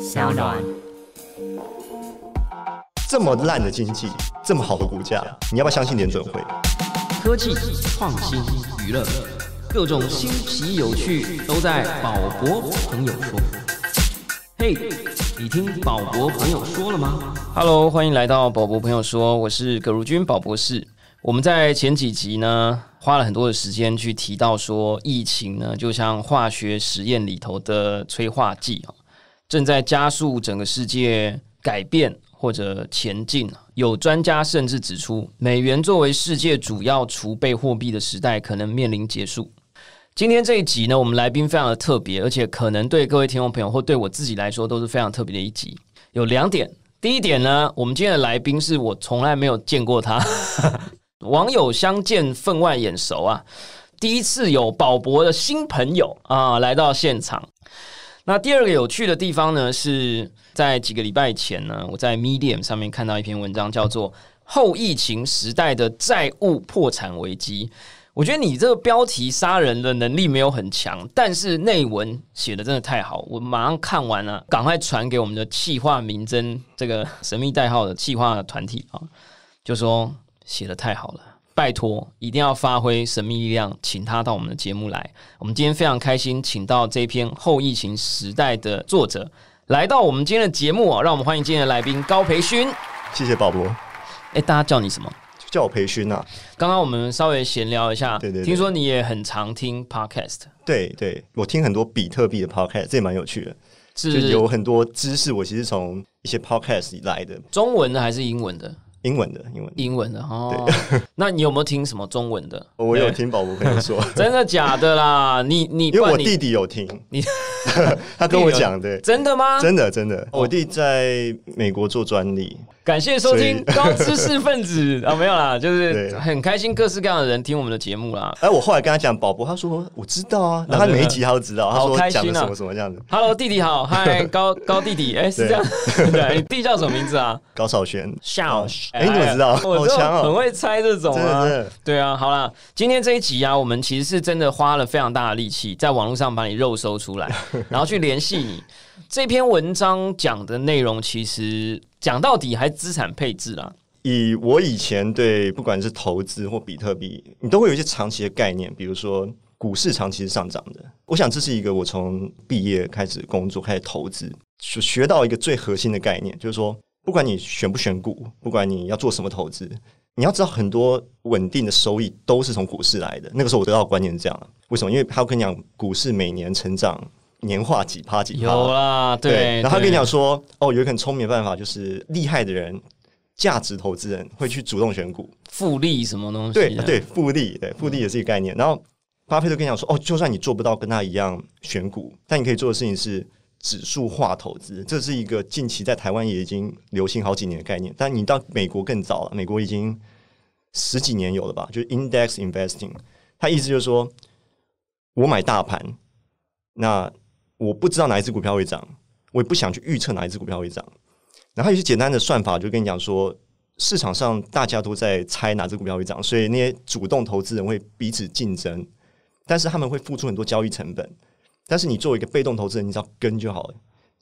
小暖。这么烂的经济，这么好的股价，你要不要相信点准会？科技创新、娱乐，各种新奇有趣都在宝博朋友说。嘿，你听宝博朋友说了吗？Hello，欢迎来到宝博朋友说，我是葛如君，宝博士。我们在前几集呢，花了很多的时间去提到说，疫情呢就像化学实验里头的催化剂啊。正在加速整个世界改变或者前进。有专家甚至指出，美元作为世界主要储备货币的时代可能面临结束。今天这一集呢，我们来宾非常的特别，而且可能对各位听众朋友或对我自己来说都是非常特别的一集。有两点，第一点呢，我们今天的来宾是我从来没有见过他，网友相见分外眼熟啊，第一次有宝博的新朋友啊来到现场。那第二个有趣的地方呢，是在几个礼拜前呢，我在 Medium 上面看到一篇文章，叫做《后疫情时代的债务破产危机》。我觉得你这个标题杀人的能力没有很强，但是内文写的真的太好。我马上看完了，赶快传给我们的气化明真这个神秘代号的气化团体啊，就说写的太好了。拜托，一定要发挥神秘力量，请他到我们的节目来。我们今天非常开心，请到这篇后疫情时代的作者来到我们今天的节目啊！让我们欢迎今天的来宾高培勋。谢谢鲍勃。哎，大家叫你什么？叫我培勋啊。刚刚我们稍微闲聊一下，对对，听说你也很常听 podcast。对对，我听很多比特币的 podcast，这也蛮有趣的，是有很多知识。我其实从一些 podcast 来的，中文的还是英文的？英文的，英文。英文的哦，那你有没有听什么中文的？我有听宝宝朋友说，真的假的啦？你你因为我弟弟有听，你 他跟我讲的，真的吗？真的真的，我弟在美国做专利。感谢收听 高知识分子啊，没有啦，就是很开心各式各样的人听我们的节目啦。哎，我后来跟他讲，宝博，他说我知道啊，然后每一集他都知道，好开心啊，什么什么这样子。Hello，弟弟好嗨，高高弟弟，哎，是这样，你弟叫什么名字啊？高少轩，少，哎，你怎么知道？我强，很会猜这种啊，对啊，好啦，今天这一集啊，我们其实是真的花了非常大的力气，在网络上把你肉搜出来，然后去联系你。这篇文章讲的内容，其实讲到底还是资产配置啦。以我以前对不管是投资或比特币，你都会有一些长期的概念，比如说股市长期是上涨的。我想这是一个我从毕业开始工作开始投资学学到一个最核心的概念，就是说不管你选不选股，不管你要做什么投资，你要知道很多稳定的收益都是从股市来的。那个时候我得到观念是这样，为什么？因为他跟你讲，股市每年成长。年化几趴几趴有啦，对。然后他跟你讲说，哦，有一很聪明的办法，就是厉害的人、价值投资人会去主动选股，复利什么东西？对对，复利对复利也是一个概念。然后巴菲特跟你讲说，哦，就算你做不到跟他一样选股，但你可以做的事情是指数化投资，这是一个近期在台湾也已经流行好几年的概念。但你到美国更早了，美国已经十几年有了吧？就是 index investing，他意思就是说我买大盘，那。我不知道哪一只股票会涨，我也不想去预测哪一只股票会涨。然后有些简单的算法就跟你讲说，市场上大家都在猜哪只股票会涨，所以那些主动投资人会彼此竞争，但是他们会付出很多交易成本。但是你作为一个被动投资人，你只要跟就好。了。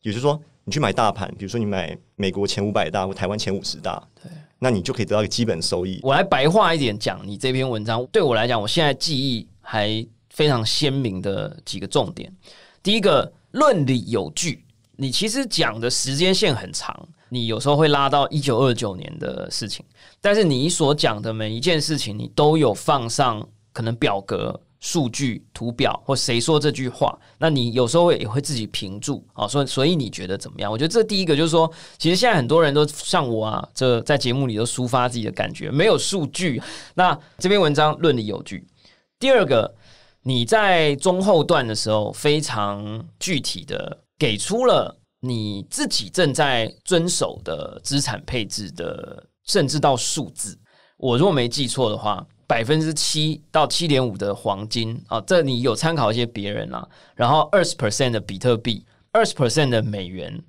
也就是说，你去买大盘，比如说你买美国前五百大或台湾前五十大，对，那你就可以得到一个基本收益。我来白话一点讲，你这篇文章对我来讲，我现在记忆还非常鲜明的几个重点。第一个论理有据，你其实讲的时间线很长，你有时候会拉到一九二九年的事情，但是你所讲的每一件事情，你都有放上可能表格、数据、图表，或谁说这句话，那你有时候也会自己评注啊，所以所以你觉得怎么样？我觉得这第一个就是说，其实现在很多人都像我啊，这在节目里都抒发自己的感觉，没有数据。那这篇文章论理有据，第二个。你在中后段的时候，非常具体的给出了你自己正在遵守的资产配置的，甚至到数字。我如果没记错的话，百分之七到七点五的黄金啊，这你有参考一些别人啊，然后二十 percent 的比特币，二十 percent 的美元。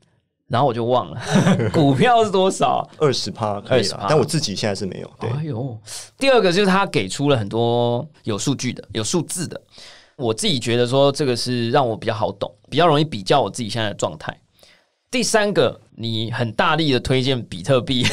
然后我就忘了，股票是多少？二十趴，二十趴。但我自己现在是没有。哎呦，第二个就是他给出了很多有数据的、有数字的，我自己觉得说这个是让我比较好懂，比较容易比较我自己现在的状态。第三个，你很大力的推荐比特币，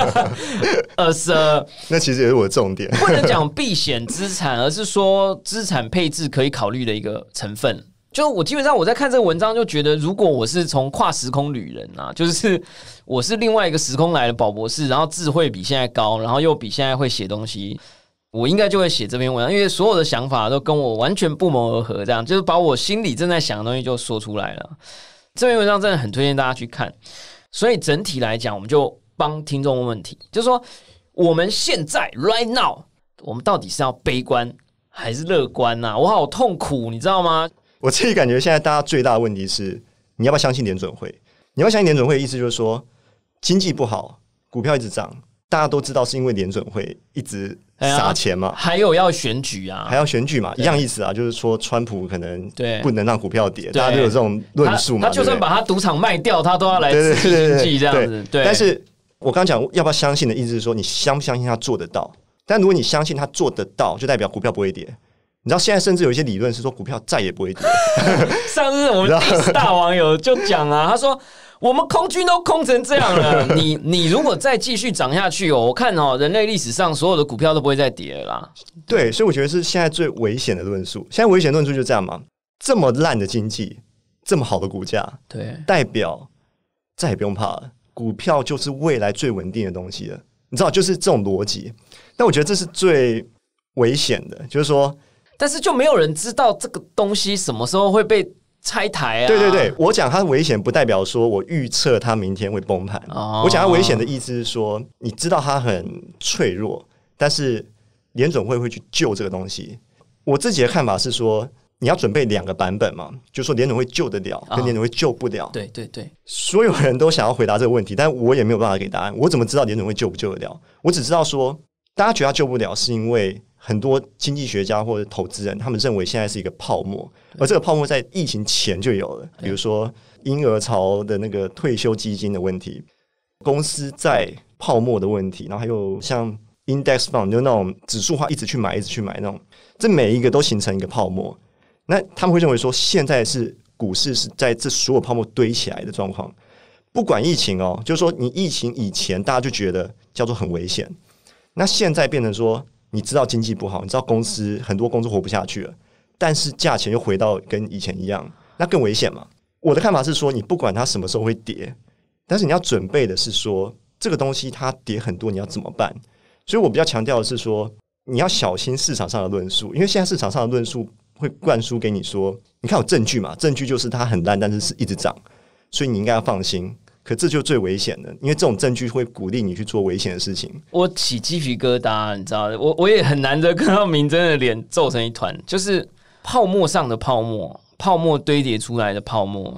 呃，是 那其实也是我的重点，不能讲避险资产，而是说资产配置可以考虑的一个成分。就是我基本上我在看这个文章，就觉得如果我是从跨时空旅人啊，就是我是另外一个时空来的宝博士，然后智慧比现在高，然后又比现在会写东西，我应该就会写这篇文章，因为所有的想法都跟我完全不谋而合。这样就是把我心里正在想的东西就说出来了。这篇文章真的很推荐大家去看。所以整体来讲，我们就帮听众问问题，就是说我们现在 right now，我们到底是要悲观还是乐观呐？我好痛苦，你知道吗？我自己感觉现在大家最大的问题是，你要不要相信联准会？你要相信联准会的意思就是说，经济不好，股票一直涨，大家都知道是因为联准会一直撒钱嘛。还有要选举啊，还要选举嘛，一样意思啊，就是说川普可能对不能让股票跌，大家都有这种论述嘛。他就算把他赌场卖掉，他都要来刺激经济这样子。但是我刚讲要不要相信的意思是说，你相不相信他做得到？但如果你相信他做得到，就代表股票不会跌。你知道现在甚至有一些理论是说股票再也不会跌。上次我们大网友就讲啊，他说：“我们空军都空成这样了，你你如果再继续涨下去哦，我看哦，人类历史上所有的股票都不会再跌了。”对，所以我觉得是现在最危险的论述。现在危险论述就这样嘛，这么烂的经济，这么好的股价，对，代表再也不用怕了，股票就是未来最稳定的东西了。你知道，就是这种逻辑。但我觉得这是最危险的，就是说。但是就没有人知道这个东西什么时候会被拆台啊？对对对，我讲它危险，不代表说我预测它明天会崩盘。我讲它危险的意思是说，你知道它很脆弱，但是联总会会去救这个东西。我自己的看法是说，你要准备两个版本嘛，就是说联总会救得了，跟联总会救不了。对对对，所有人都想要回答这个问题，但我也没有办法给答案。我怎么知道联总会救不救得了？我只知道说，大家觉得救不了，是因为。很多经济学家或者投资人，他们认为现在是一个泡沫，而这个泡沫在疫情前就有了。比如说婴儿潮的那个退休基金的问题，公司在泡沫的问题，然后还有像 index fund 就那种指数化一直去买一直去买那种，这每一个都形成一个泡沫。那他们会认为说，现在是股市是在这所有泡沫堆起来的状况。不管疫情哦，就是说你疫情以前大家就觉得叫做很危险，那现在变成说。你知道经济不好，你知道公司很多公司活不下去了，但是价钱又回到跟以前一样，那更危险嘛？我的看法是说，你不管它什么时候会跌，但是你要准备的是说，这个东西它跌很多，你要怎么办？所以我比较强调的是说，你要小心市场上的论述，因为现在市场上的论述会灌输给你说，你看有证据嘛？证据就是它很烂，但是是一直涨，所以你应该要放心。可这就最危险的，因为这种证据会鼓励你去做危险的事情。我起鸡皮疙瘩，你知道，我我也很难得看到明真的脸皱成一团。就是泡沫上的泡沫，泡沫堆叠出来的泡沫。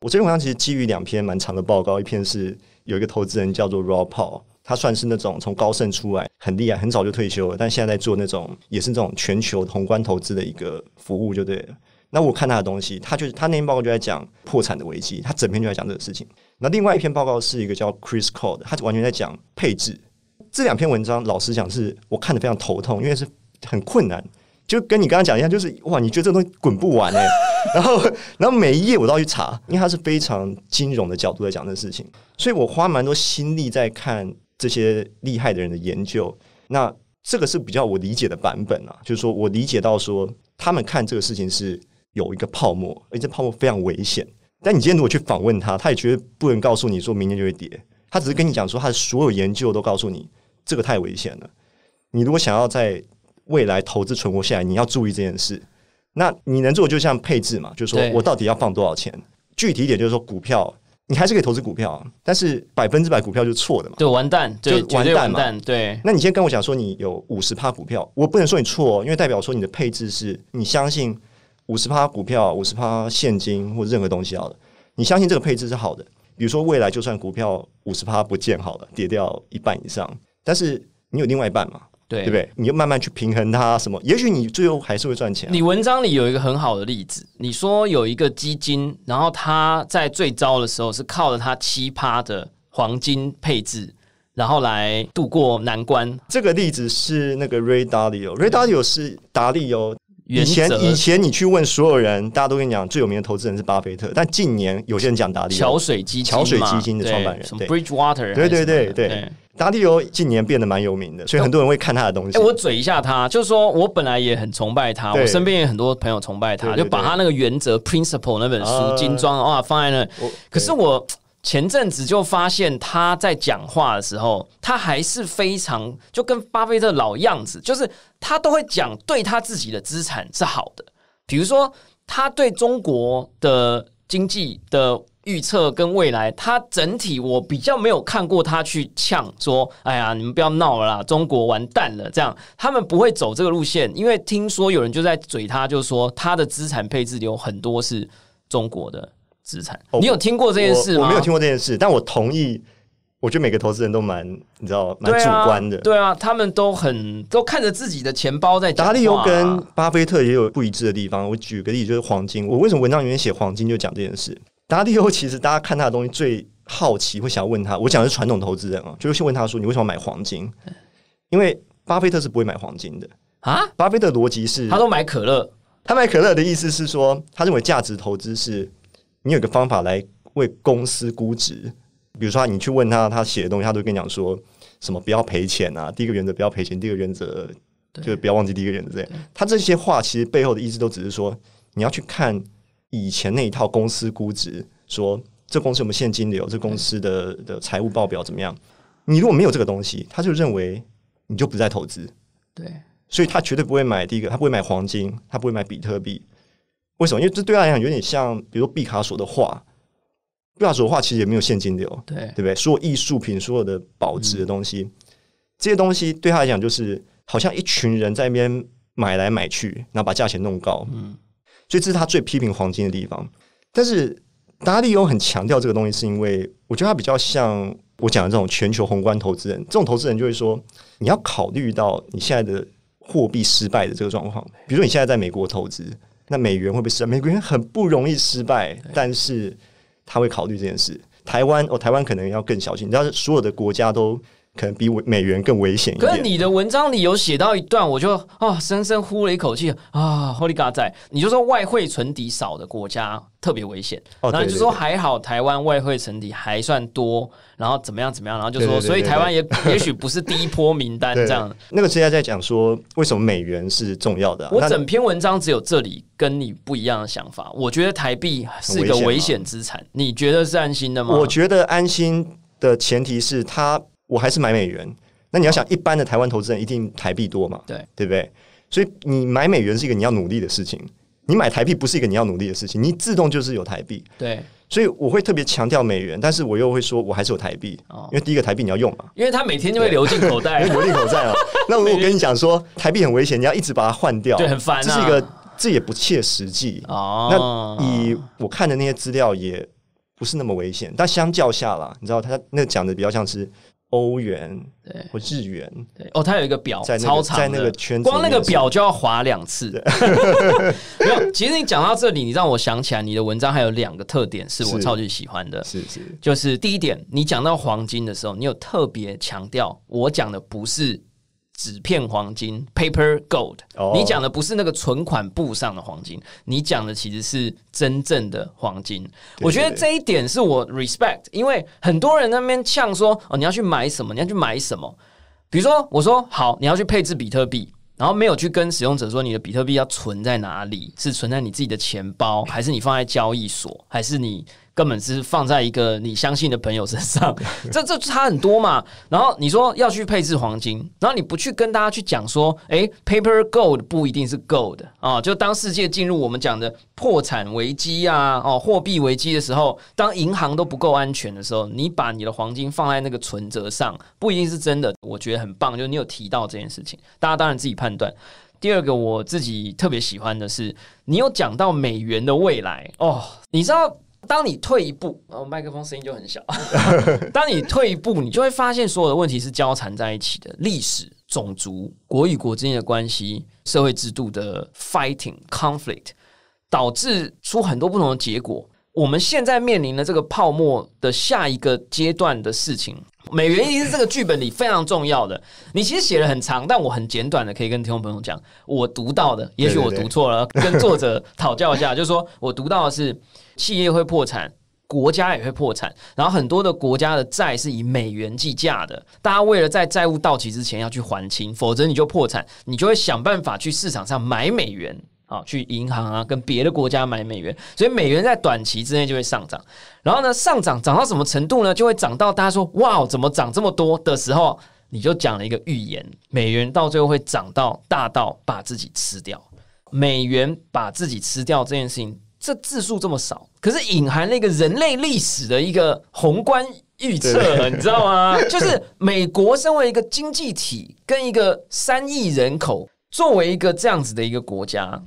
我这篇文章其实基于两篇蛮长的报告，一篇是有一个投资人叫做 r a w Paul，他算是那种从高盛出来很厉害，很早就退休，了，但现在在做那种也是那种全球宏观投资的一个服务，就对了。那我看他的东西，他就是他那篇报告就在讲破产的危机，他整篇就在讲这个事情。那另外一篇报告是一个叫 Chris Cole 他完全在讲配置。这两篇文章，老实讲是我看的非常头痛，因为是很困难。就跟你刚刚讲一样，就是哇，你觉得这东西滚不完哎。然后，然后每一页我都要去查，因为他是非常金融的角度在讲这个事情，所以我花蛮多心力在看这些厉害的人的研究。那这个是比较我理解的版本啊，就是说我理解到说他们看这个事情是。有一个泡沫，而且泡沫非常危险。但你今天如果去访问他，他也绝对不能告诉你说明天就会跌。他只是跟你讲说，他所有研究都告诉你这个太危险了。你如果想要在未来投资存活下来，你要注意这件事。那你能做就像配置嘛？就是说我到底要放多少钱？具体一点就是说，股票你还是可以投资股票，但是百分之百股票就错的嘛？对，完蛋，就完蛋嘛？对。那你先跟我讲说，你有五十趴股票，我不能说你错，因为代表说你的配置是你相信。五十趴股票，五十趴现金或任何东西好了，你相信这个配置是好的。比如说未来就算股票五十趴不见好了，跌掉一半以上，但是你有另外一半嘛？对，对不对？你就慢慢去平衡它，什么？也许你最后还是会赚钱。你文章里有一个很好的例子，你说有一个基金，然后它在最糟的时候是靠着它七趴的黄金配置，然后来度过难关。这个例子是那个 Ray Dalio，Ray Dalio 是达利欧。以前以前你去问所有人，大家都跟你讲最有名的投资人是巴菲特。但近年有些人讲达利桥水基金桥水基金的创办人 Bridge Water，对对对对，达利欧近年变得蛮有名的，所以很多人会看他的东西。哎，我嘴一下他，就是说我本来也很崇拜他，我身边有很多朋友崇拜他，就把他那个原则 Principle 那本书精装啊放在那，可是我。前阵子就发现他在讲话的时候，他还是非常就跟巴菲特老样子，就是他都会讲对他自己的资产是好的。比如说他对中国的经济的预测跟未来，他整体我比较没有看过他去呛说：“哎呀，你们不要闹了，啦，中国完蛋了。”这样他们不会走这个路线，因为听说有人就在嘴他，就说他的资产配置里有很多是中国的。资产，你有听过这件事吗？我没有听过这件事，但我同意。我觉得每个投资人都蛮，你知道，蛮主观的。对啊，他们都很都看着自己的钱包在。达利欧跟巴菲特也有不一致的地方。我举个例，就是黄金。我为什么文章里面写黄金就讲这件事？达利欧其实大家看他的东西最好奇，会想要问他。我讲的是传统投资人啊，就是问他说：“你为什么买黄金？”因为巴菲特是不会买黄金的啊。巴菲特逻辑是，他都买可乐。他买可乐的意思是说，他认为价值投资是。你有个方法来为公司估值，比如说，你去问他，他写的东西，他都跟你讲说什么不要赔钱啊。第一个原则不要赔钱，第二个原则就是不要忘记第一个原则。这样，他这些话其实背后的意思都只是说，你要去看以前那一套公司估值，说这公司我们现金流，这公司的的财务报表怎么样。你如果没有这个东西，他就认为你就不再投资。对，所以他绝对不会买第一个，他不会买黄金，他不会买比特币。为什么？因为这对他来讲有点像，比如说毕卡索的画，毕卡索的画其实也没有现金流，对对不对？所有艺术品、所有的保值的东西，这些东西对他来讲就是好像一群人在那边买来买去，然后把价钱弄高。嗯，所以这是他最批评黄金的地方。但是达利欧很强调这个东西，是因为我觉得他比较像我讲的这种全球宏观投资人。这种投资人就会说，你要考虑到你现在的货币失败的这个状况，比如说你现在在美国投资。那美元会不会失败？美元很不容易失败，但是他会考虑这件事。台湾哦，台湾可能要更小心。你知道，所有的国家都。可能比美元更危险一点。是你的文章里有写到一段，我就啊，深深呼了一口气啊，h o l 霍利 a 在，你就说外汇存底少的国家特别危险，然后就说还好台湾外汇存底还算多，然后怎么样怎么样，然后就说所以台湾也也许不是第一波名单 这样。那个专在在讲说为什么美元是重要的。我整篇文章只有这里跟你不一样的想法。我觉得台币是一个危险资产，你觉得是安心的吗？我觉得安心的前提是它。我还是买美元，那你要想一般的台湾投资人一定台币多嘛？对，对不对？所以你买美元是一个你要努力的事情，你买台币不是一个你要努力的事情，你自动就是有台币。对，所以我会特别强调美元，但是我又会说我还是有台币，因为第一个台币你要用嘛，因为他每天就会流进口袋，流进口袋啊。那我跟你讲说台币很危险，你要一直把它换掉，对，很烦，这是一个这也不切实际。哦，那以我看的那些资料也不是那么危险，但相较下啦，你知道他那讲的比较像是。欧元对或日元，对哦，它有一个表，超长的，光那个表就要划两次。没有，其实你讲到这里，你让我想起来，你的文章还有两个特点是我超级喜欢的，是是，就是第一点，你讲到黄金的时候，你有特别强调，我讲的不是。纸片黄金 （paper gold），你讲的不是那个存款簿上的黄金，你讲的其实是真正的黄金。我觉得这一点是我 respect，因为很多人那边呛说哦，你要去买什么，你要去买什么。比如说，我说好，你要去配置比特币，然后没有去跟使用者说你的比特币要存在哪里，是存在你自己的钱包，还是你放在交易所，还是你？根本是放在一个你相信的朋友身上，这这差很多嘛。然后你说要去配置黄金，然后你不去跟大家去讲说，哎，paper gold 不一定是 gold 啊。就当世界进入我们讲的破产危机啊，哦，货币危机的时候，当银行都不够安全的时候，你把你的黄金放在那个存折上，不一定是真的。我觉得很棒，就是你有提到这件事情，大家当然自己判断。第二个我自己特别喜欢的是，你有讲到美元的未来哦，你知道。当你退一步，哦，麦克风声音就很小。当你退一步，你就会发现所有的问题是交缠在一起的：历史、种族、国与国之间的关系、社会制度的 fighting conflict，导致出很多不同的结果。我们现在面临的这个泡沫的下一个阶段的事情。美元一定是这个剧本里非常重要的。你其实写了很长，但我很简短的可以跟听众朋友讲，我读到的，也许我读错了，跟作者讨教一下。就是说，我读到的是，企业会破产，国家也会破产，然后很多的国家的债是以美元计价的，大家为了在债务到期之前要去还清，否则你就破产，你就会想办法去市场上买美元。啊，去银行啊，跟别的国家买美元，所以美元在短期之内就会上涨。然后呢，上涨涨到什么程度呢？就会涨到大家说哇，怎么涨这么多的时候，你就讲了一个预言：美元到最后会涨到大到把自己吃掉。美元把自己吃掉这件事情，这字数这么少，可是隐含了一个人类历史的一个宏观预测，你知道吗？就是美国身为一个经济体，跟一个三亿人口作为一个这样子的一个国家。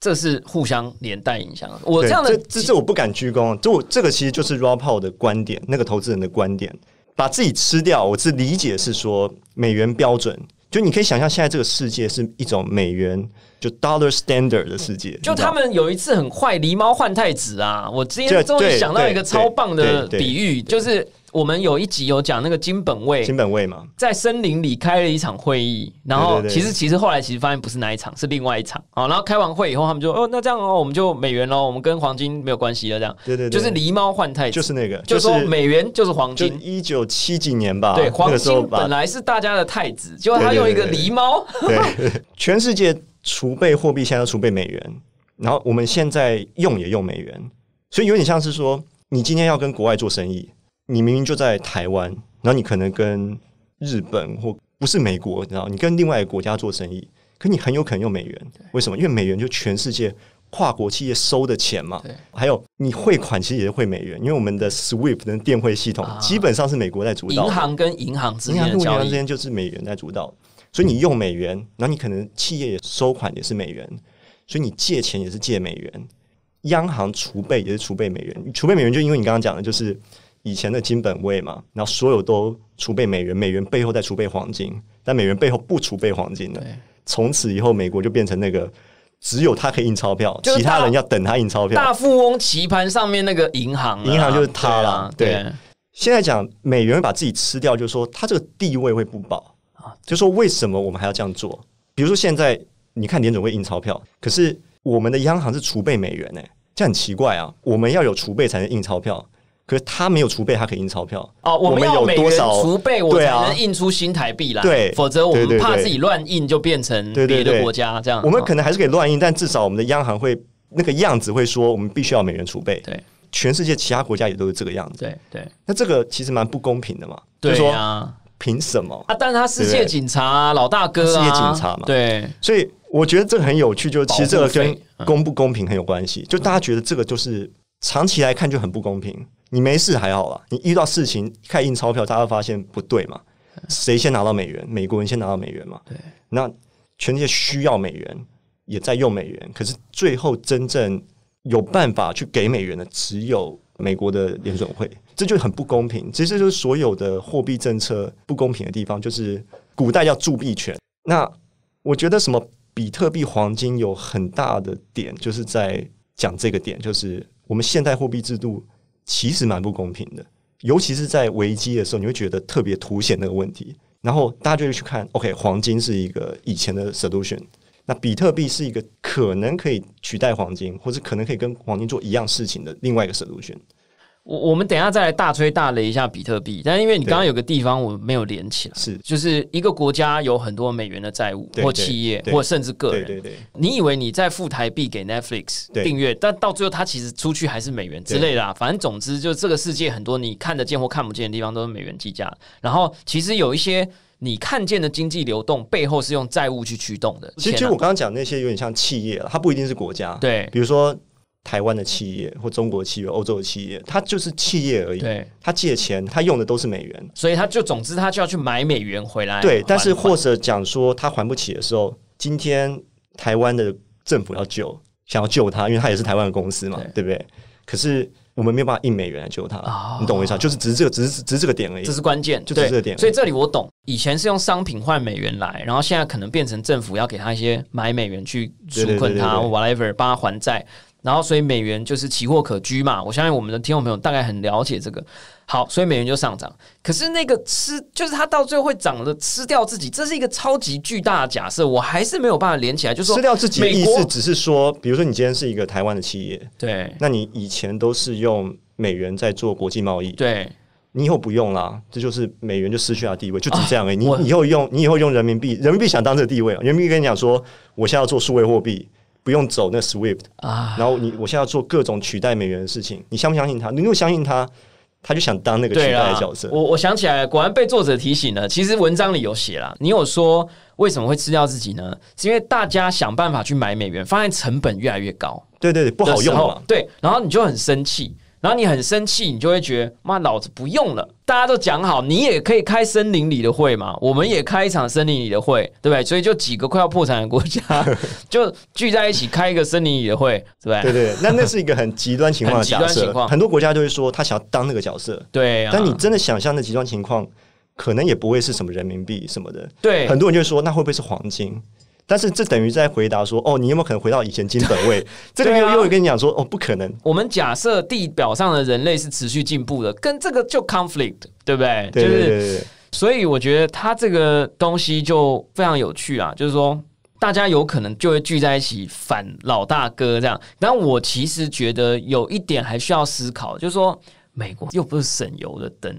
这是互相连带影响。我这样的，这是我不敢鞠躬。这我这个其实就是 Rappo 的观点，那个投资人的观点，把自己吃掉。我是理解是说，美元标准，就你可以想象现在这个世界是一种美元就 dollar standard 的世界。就他们有一次很坏，狸猫换太子啊！我今天终于想到一个超棒的比喻，就是。我们有一集有讲那个金本位，金本位嘛，在森林里开了一场会议，然后其实其实后来其实发现不是那一场，是另外一场好，然后开完会以后，他们就哦，那这样哦，我们就美元喽，我们跟黄金没有关系了，这样对对，就是狸猫换太子，就是那个，就是美元就是黄金，一九七几年吧，对，黄金本来是大家的太子，结果他用一个狸猫，全世界储备货币现在要储备美元，然后我们现在用也用美元，所以有点像是说，你今天要跟国外做生意。你明明就在台湾，然后你可能跟日本或不是美国，然后你跟另外一个国家做生意，可你很有可能用美元。为什么？因为美元就全世界跨国企业收的钱嘛。还有你汇款其实也是汇美元，因为我们的 SWIFT 跟电汇系统基本上是美国在主导。银行跟银行之间的交易之间就是美元在主导。所以你用美元，然后你可能企业收款也是美元，所以你借钱也是借美元，央行储备也是储备美元，储备美元就因为你刚刚讲的就是。以前的金本位嘛，然后所有都储备美元，美元背后在储备黄金，但美元背后不储备黄金的。从此以后，美国就变成那个只有他可以印钞票，其他人要等他印钞票。大富翁棋盘上面那个银行，银行就是他了。对，现在讲美元把自己吃掉，就是说他这个地位会不保啊。就说为什么我们还要这样做？比如说现在你看联准会印钞票，可是我们的央行是储备美元呢，这很奇怪啊。我们要有储备才能印钞票。可是他没有储备，他可以印钞票哦。我们要美元储备，我才能印出新台币来，否则我们怕自己乱印就变成别的国家这样。我们可能还是可以乱印，但至少我们的央行会那个样子会说，我们必须要美元储备。对，全世界其他国家也都是这个样子。对对，那这个其实蛮不公平的嘛。对啊，凭什么啊？但是他世界警察，老大哥啊，界警察嘛？对，所以我觉得这很有趣，就其实这个跟公不公平很有关系。就大家觉得这个就是长期来看就很不公平。你没事还好啦，你遇到事情开印钞票，大家发现不对嘛？谁先拿到美元？美国人先拿到美元嘛？对，那全世界需要美元，也在用美元，可是最后真正有办法去给美元的，只有美国的联准会，这就很不公平。其实就是所有的货币政策不公平的地方，就是古代叫铸币权。那我觉得什么比特币、黄金有很大的点，就是在讲这个点，就是我们现代货币制度。其实蛮不公平的，尤其是在危机的时候，你会觉得特别凸显那个问题。然后大家就会去看，OK，黄金是一个以前的 solution，那比特币是一个可能可以取代黄金，或者可能可以跟黄金做一样事情的另外一个 solution。我我们等下再来大吹大擂一下比特币，但因为你刚刚有个地方我没有连起来，是就是一个国家有很多美元的债务或企业或甚至个人，对对对，你以为你在付台币给 Netflix 订阅，但到最后它其实出去还是美元之类的，反正总之就是这个世界很多你看得见或看不见的地方都是美元计价，然后其实有一些你看见的经济流动背后是用债务去驱动的，其实我刚刚讲那些有点像企业了，它不一定是国家，对，比如说。台湾的企业或中国企业、欧洲的企业，它就是企业而已。对，他借钱，他用的都是美元，所以他就总之他就要去买美元回来。对，但是或者讲说他还不起的时候，今天台湾的政府要救，想要救他，因为他也是台湾的公司嘛，对不对？可是我们没有办法印美元来救他，你懂我意思？就是只是这个，只是只是这个点而已，这是关键，就是这个点。所以这里我懂，以前是用商品换美元来，然后现在可能变成政府要给他一些买美元去纾困他，whatever，帮他还债。然后，所以美元就是奇货可居嘛，我相信我们的听众朋友大概很了解这个。好，所以美元就上涨。可是那个吃，就是它到最后会涨的吃掉自己，这是一个超级巨大的假设，我还是没有办法连起来。就说吃掉自己，意思只是说，比如说你今天是一个台湾的企业，对，那你以前都是用美元在做国际贸易，对你以后不用了，这就是美元就失去了地位，就只这样哎。你以后用，你以后用人民币，人民币想当这个地位，人民币跟你讲说，我现在要做数位货币。不用走那 Swift 啊，然后你我现在要做各种取代美元的事情，你相不相信他？你如果相信他，他就想当那个取代的角色。我我想起来了，果然被作者提醒了。其实文章里有写了，你有说为什么会吃掉自己呢？是因为大家想办法去买美元，发现成本越来越高。对对对，不好用嘛。对，然后你就很生气。然后你很生气，你就会觉得，妈，老子不用了。大家都讲好，你也可以开森林里的会嘛，我们也开一场森林里的会，对不对？所以就几个快要破产的国家 就聚在一起开一个森林里的会，对不对？对对，那那是一个很极端情况，假设很多国家就会说他想要当那个角色，对。但你真的想象那极端情况，可能也不会是什么人民币什么的，对。很多人就说，那会不会是黄金？但是这等于在回答说，哦，你有没有可能回到以前金本位？这个又又跟你讲说，哦，不可能。我们假设地表上的人类是持续进步的，跟这个就 conflict，对不对？就是，所以我觉得他这个东西就非常有趣啊，就是说大家有可能就会聚在一起反老大哥这样。然后我其实觉得有一点还需要思考，就是说美国又不是省油的灯。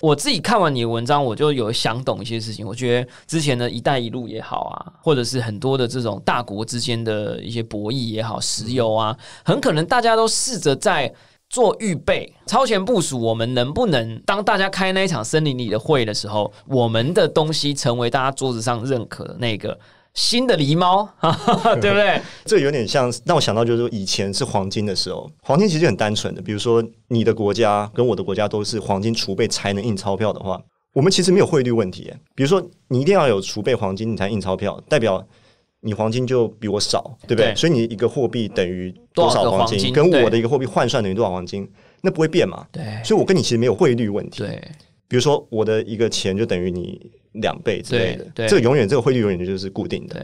我自己看完你的文章，我就有想懂一些事情。我觉得之前的一带一路也好啊，或者是很多的这种大国之间的一些博弈也好，石油啊，很可能大家都试着在做预备、超前部署。我们能不能当大家开那一场森林里的会的时候，我们的东西成为大家桌子上认可的那个？新的狸猫，对不对？这有点像让我想到，就是说以前是黄金的时候，黄金其实很单纯的。比如说，你的国家跟我的国家都是黄金储备才能印钞票的话，我们其实没有汇率问题。比如说，你一定要有储备黄金，你才印钞票，代表你黄金就比我少，对不对？所以你一个货币等于多少黄金，跟我的一个货币换算等于多少黄金，那不会变嘛？对，所以我跟你其实没有汇率问题。对，比如说我的一个钱就等于你。两倍之类的，这个永远这个汇率永远就是固定的，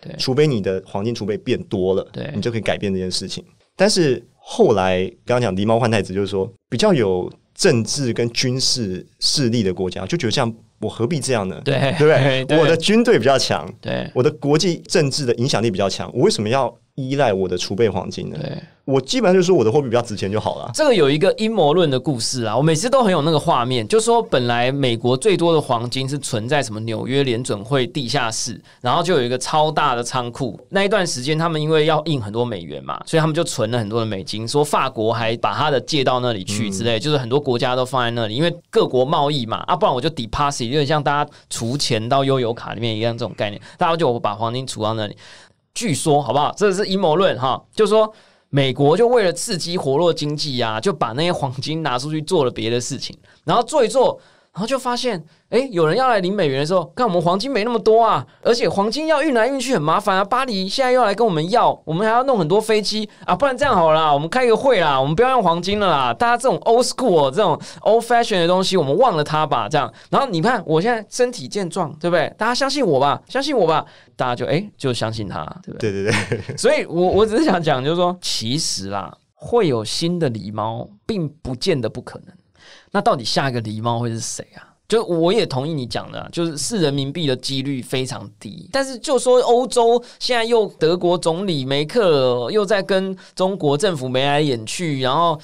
对，除非你的黄金储备变多了，对，你就可以改变这件事情。但是后来刚刚讲狸猫换太子，就是说比较有政治跟军事势力的国家就觉得，这样我何必这样呢？对，对不对？我的军队比较强，对，我的国际政治的影响力比较强，我为什么要？依赖我的储备黄金的，我基本上就是说我的货币比较值钱就好了。这个有一个阴谋论的故事啊，我每次都很有那个画面，就说本来美国最多的黄金是存在什么纽约联准会地下室，然后就有一个超大的仓库。那一段时间，他们因为要印很多美元嘛，所以他们就存了很多的美金。说法国还把他的借到那里去之类，就是很多国家都放在那里，因为各国贸易嘛。啊，不然我就 deposit，有点像大家储钱到悠游卡里面一样这种概念。大家就我把黄金储到那里。据说，好不好？这是阴谋论，哈，就说，美国就为了刺激活络经济呀，就把那些黄金拿出去做了别的事情，然后做一做。然后就发现，哎，有人要来领美元的时候，看我们黄金没那么多啊，而且黄金要运来运去很麻烦啊。巴黎现在又来跟我们要，我们还要弄很多飞机啊。不然这样好了，我们开一个会啦，我们不要用黄金了啦。大家这种 old school 这种 old f a s h i o n 的东西，我们忘了它吧。这样，然后你看，我现在身体健壮，对不对？大家相信我吧，相信我吧，大家就哎，就相信他。对对对，所以我我只是想讲，就是说，其实啦，会有新的狸貌，并不见得不可能。那到底下一个狸猫会是谁啊？就我也同意你讲的，就是是人民币的几率非常低。但是就说欧洲现在又德国总理梅克尔又在跟中国政府眉来眼去，然后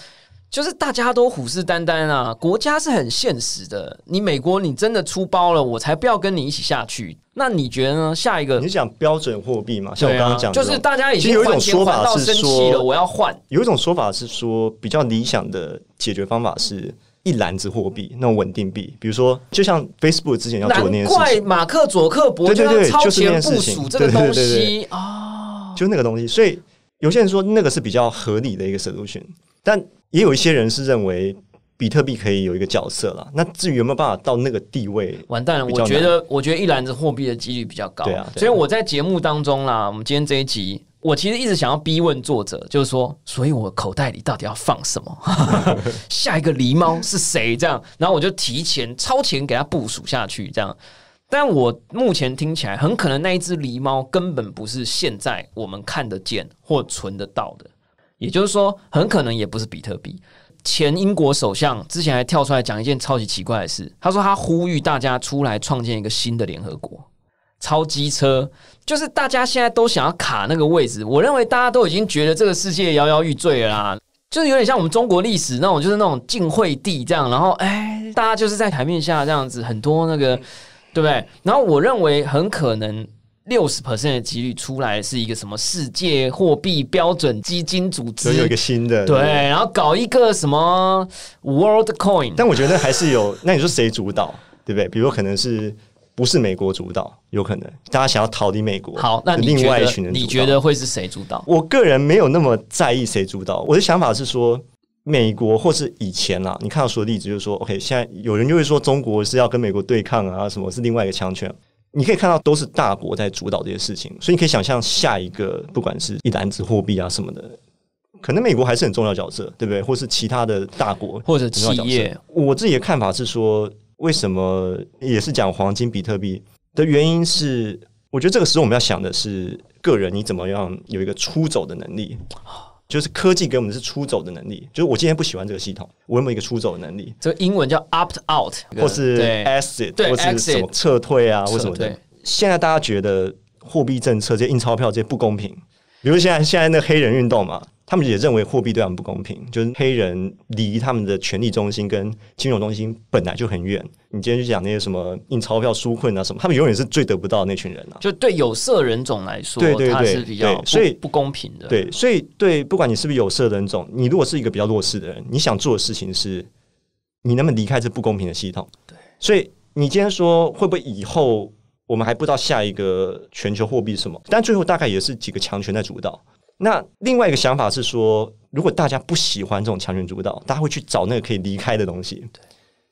就是大家都虎视眈眈啊。国家是很现实的，你美国你真的出包了，我才不要跟你一起下去。那你觉得呢？下一个，你讲标准货币嘛？像我刚刚讲，就是大家已经有一种说法是说，我要换；有一种说法是说，比较理想的解决方法是。一篮子货币，那稳定币，比如说，就像 Facebook 之前要做那件事情，怪马克·左克伯对对对，就是部署这个东西啊，就那个东西。所以有些人说那个是比较合理的一个 solution，但也有一些人是认为比特币可以有一个角色了。那至于有没有办法到那个地位，完蛋了。我觉得，我觉得一篮子货币的几率比较高。对啊，所以我在节目当中啦，我们今天这一集。我其实一直想要逼问作者，就是说，所以我口袋里到底要放什么？下一个狸猫是谁？这样，然后我就提前超前给他部署下去，这样。但我目前听起来，很可能那一只狸猫根本不是现在我们看得见或存得到的，也就是说，很可能也不是比特币。前英国首相之前还跳出来讲一件超级奇怪的事，他说他呼吁大家出来创建一个新的联合国。超机车就是大家现在都想要卡那个位置，我认为大家都已经觉得这个世界摇摇欲坠了啦，就是有点像我们中国历史那种，就是那种晋惠帝这样，然后哎，大家就是在台面下这样子，很多那个对不对？然后我认为很可能六十 percent 的几率出来是一个什么世界货币标准基金组织，有一个新的对，然后搞一个什么 World Coin，但我觉得还是有，那你说谁主导对不对？比如可能是。不是美国主导，有可能大家想要逃离美国。好，那另外一群人，你觉得会是谁主导？我个人没有那么在意谁主导。我的想法是说，美国或是以前啊，你看到所有例子就是说，OK，现在有人就会说中国是要跟美国对抗啊，什么是另外一个强权？你可以看到都是大国在主导这些事情，所以你可以想象下一个，不管是一篮子货币啊什么的，可能美国还是很重要角色，对不对？或是其他的大国或者企业？我自己的看法是说。为什么也是讲黄金、比特币的原因是，我觉得这个时候我们要想的是，个人你怎么样有一个出走的能力，就是科技给我们是出走的能力。就是我今天不喜欢这个系统，我有没有一个出走的能力？这个英文叫 opt out，或是 exit，或是什么撤退啊，或什么的。现在大家觉得货币政策、这些印钞票这些不公平，比如现在现在那黑人运动嘛。他们也认为货币对他们不公平，就是黑人离他们的权力中心跟金融中心本来就很远。你今天去讲那些什么印钞票纾困啊什么，他们永远是最得不到那群人啊。就对有色人种来说，对，是比较所以不公平的。对，所以对，不管你是不是有色人种，你如果是一个比较弱势的人，你想做的事情是，你能不能离开这不公平的系统？对，所以你今天说会不会以后我们还不知道下一个全球货币是什么？但最后大概也是几个强权在主导。那另外一个想法是说，如果大家不喜欢这种强权主导，大家会去找那个可以离开的东西。对，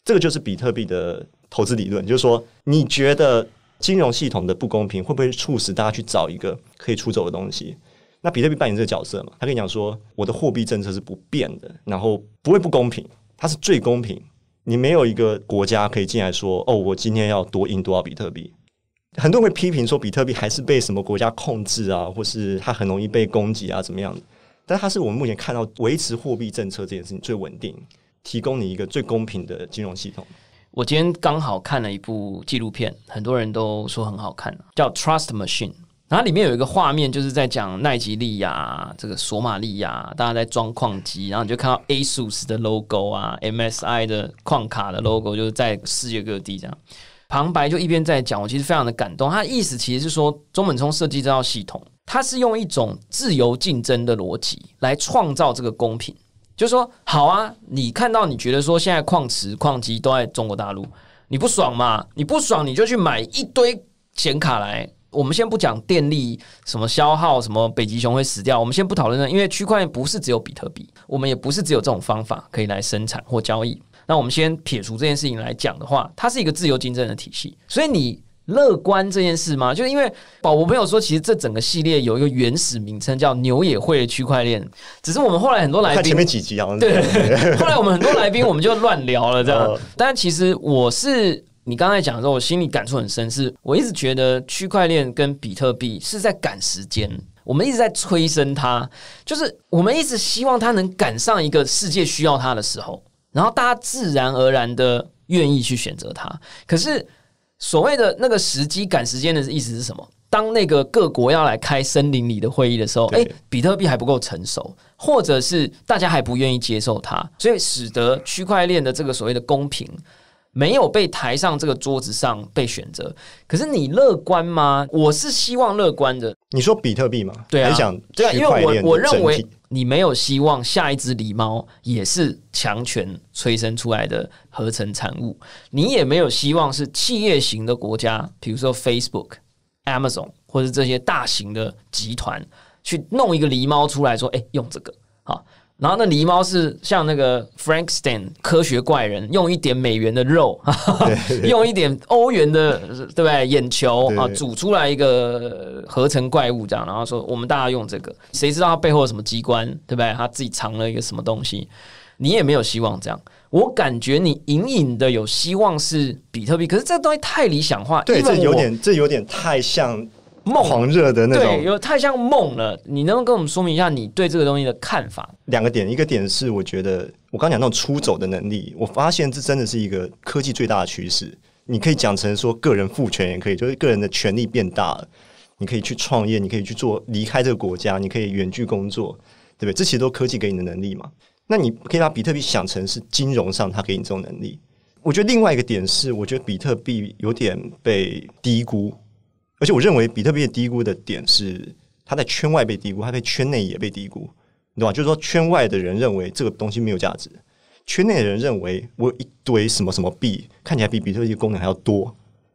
这个就是比特币的投资理论，就是说，你觉得金融系统的不公平，会不会促使大家去找一个可以出走的东西？那比特币扮演这个角色嘛？他跟你讲说，我的货币政策是不变的，然后不会不公平，它是最公平。你没有一个国家可以进来说，哦，我今天要多印多少比特币。很多人会批评说，比特币还是被什么国家控制啊，或是它很容易被攻击啊，怎么样但它是我们目前看到维持货币政策这件事情最稳定，提供你一个最公平的金融系统。我今天刚好看了一部纪录片，很多人都说很好看，叫《Trust Machine》。然后里面有一个画面，就是在讲奈吉利亚、这个索马利亚，大家在装矿机，然后你就看到 ASUS 的 logo 啊，MSI 的矿卡的 logo，就是在世界各地这样。旁白就一边在讲，我其实非常的感动。他的意思其实是说，中本聪设计这套系统，他是用一种自由竞争的逻辑来创造这个公平。就是说，好啊，你看到你觉得说现在矿池矿机都在中国大陆，你不爽嘛？你不爽你就去买一堆显卡来。我们先不讲电力什么消耗，什么北极熊会死掉，我们先不讨论了，因为区块链不是只有比特币，我们也不是只有这种方法可以来生产或交易。那我们先撇除这件事情来讲的话，它是一个自由竞争的体系，所以你乐观这件事吗？就是因为宝博朋友说，其实这整个系列有一个原始名称叫“牛也会”的区块链，只是我们后来很多来宾几集啊，对，后来我们很多来宾我们就乱聊了这样。但其实我是你刚才讲的时候，我心里感触很深，是我一直觉得区块链跟比特币是在赶时间，我们一直在催生它，就是我们一直希望它能赶上一个世界需要它的时候。然后大家自然而然的愿意去选择它，可是所谓的那个时机赶时间的意思是什么？当那个各国要来开森林里的会议的时候，诶，比特币还不够成熟，或者是大家还不愿意接受它，所以使得区块链的这个所谓的公平没有被抬上这个桌子上被选择。可是你乐观吗？我是希望乐观的。你说比特币吗？对啊，对啊，因为我我认为。你没有希望下一只狸猫也是强权催生出来的合成产物，你也没有希望是企业型的国家，比如说 Facebook、Amazon 或者这些大型的集团去弄一个狸猫出来说，哎，用这个，好。然后那狸猫是像那个 f r a n k s t o n 科学怪人，用一点美元的肉，用一点欧元的对不对眼球啊，煮出来一个合成怪物这样。然后说我们大家用这个，谁知道它背后有什么机关，对不对？他自己藏了一个什么东西，你也没有希望这样。我感觉你隐隐的有希望是比特币，可是这东西太理想化，对，这有点，这有点太像。狂热的那种，对，有太像梦了。你能不能跟我们说明一下你对这个东西的看法？两个点，一个点是我觉得我刚讲那种出走的能力，我发现这真的是一个科技最大的趋势。你可以讲成说个人赋权也可以，就是个人的权利变大了，你可以去创业，你可以去做离开这个国家，你可以远距工作，对不对？这其实都科技给你的能力嘛。那你可以把比特币想成是金融上它给你这种能力。我觉得另外一个点是，我觉得比特币有点被低估。而且我认为比特币低估的点是，它在圈外被低估，它在圈内也被低估，对吧？就是说，圈外的人认为这个东西没有价值，圈内的人认为我有一堆什么什么币，看起来比比特币功能还要多，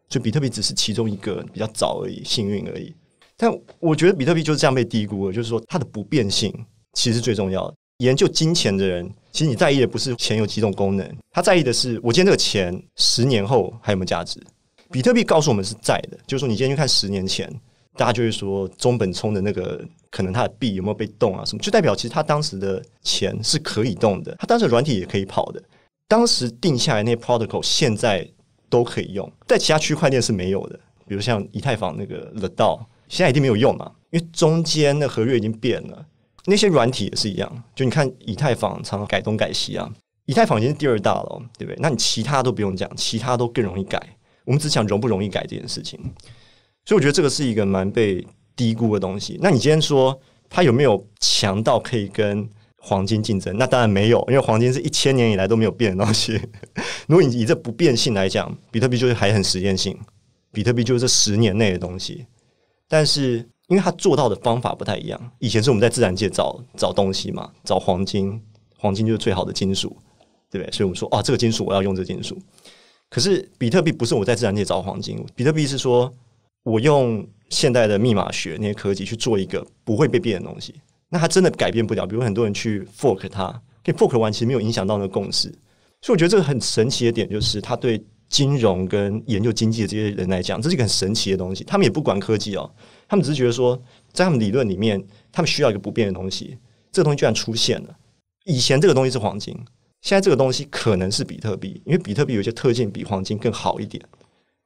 就比特币只是其中一个比较早而已，幸运而已。但我觉得比特币就是这样被低估了，就是说它的不变性其实最重要。研究金钱的人，其实你在意的不是钱有几种功能，他在意的是，我今天这个钱十年后还有没有价值。比特币告诉我们是在的，就是说你今天去看十年前，大家就会说中本聪的那个可能他的币有没有被动啊什么，就代表其实他当时的钱是可以动的，他当时软体也可以跑的，当时定下来那些 protocol 现在都可以用，在其他区块链是没有的，比如像以太坊那个 h e d o 现在已经没有用嘛，因为中间的合约已经变了，那些软体也是一样，就你看以太坊常改东改西啊，以太坊已经是第二大了，对不对？那你其他都不用讲，其他都更容易改。我们只想容不容易改这件事情，所以我觉得这个是一个蛮被低估的东西。那你今天说它有没有强到可以跟黄金竞争？那当然没有，因为黄金是一千年以来都没有变的东西。如果你以这不变性来讲，比特币就是还很实验性，比特币就是这十年内的东西。但是因为它做到的方法不太一样，以前是我们在自然界找找东西嘛，找黄金，黄金就是最好的金属，对不对？所以我们说哦，这个金属我要用这金属。可是，比特币不是我在自然界找黄金。比特币是说我用现代的密码学那些科技去做一个不会被变的东西。那它真的改变不了。比如很多人去 fork 它，以 fork 完其实没有影响到那个共识。所以我觉得这个很神奇的点就是，它对金融跟研究经济的这些人来讲，这是一个很神奇的东西。他们也不管科技哦，他们只是觉得说，在他们理论里面，他们需要一个不变的东西。这个东西居然出现了。以前这个东西是黄金。现在这个东西可能是比特币，因为比特币有些特性比黄金更好一点。